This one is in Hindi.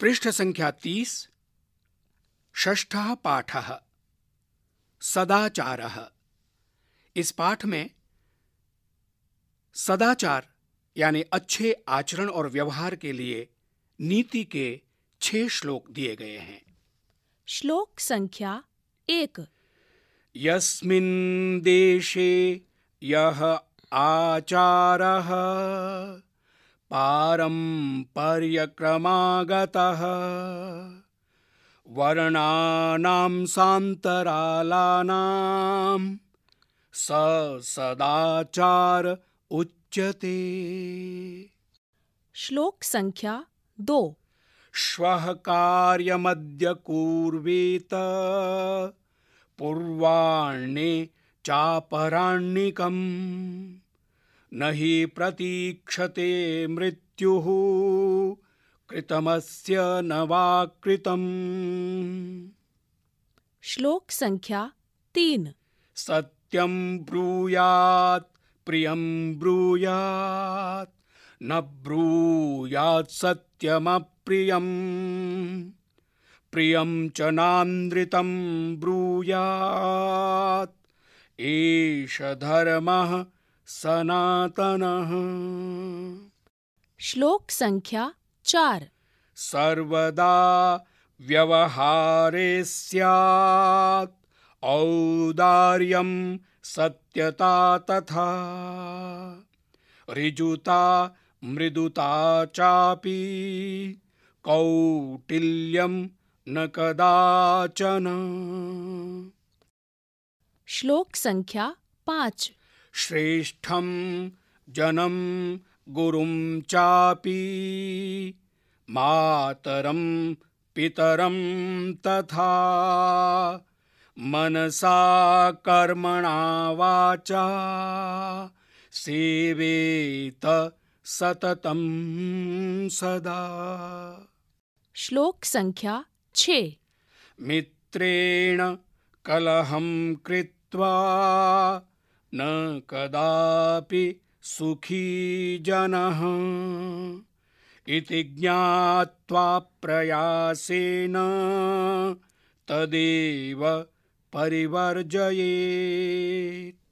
पृष्ठ संख्या तीस ष्ठ पाठ सदाचार इस पाठ में सदाचार यानी अच्छे आचरण और व्यवहार के लिए नीति के छह श्लोक दिए गए हैं श्लोक संख्या एक यस्मिन देशे यह आचारः पारम्पर्यक्रमागतः वर्णानां सान्तरालानां स सदाचार उच्यते संख्या दो श्वः कार्यमद्य कूर्वेत पूर्वाह्णे चापराणिकम् न हि प्रतीक्षते मृत्युः कृतमस्य न वा कृतम् श्लोक संख्या तीन सत्यम ब्रूयात प्रिय ब्रूयात न ब्रूयात सत्यमप्रियम प्रियम च नान्द्रितं ब्रूयात् एष धर्मः सनातन श्लोक संख्या चार सर्वदा व्यवहारे स्यात् औदार्यम सत्यता तथा ऋजुता मृदुता चापी कौटिल्यम न कदाचन श्लोक संख्या पांच श्रेष्ठं जनं गुरुं चापि मातरं पितरं तथा मनसा कर्मणा वाचा सेवेत सततम सदा श्लोक संख्या छे मित्रेण कलहं कृत्वा न कदापि सुखी जनः इति ज्ञात्वा प्रयासेन तदेव परिवर्जयेत्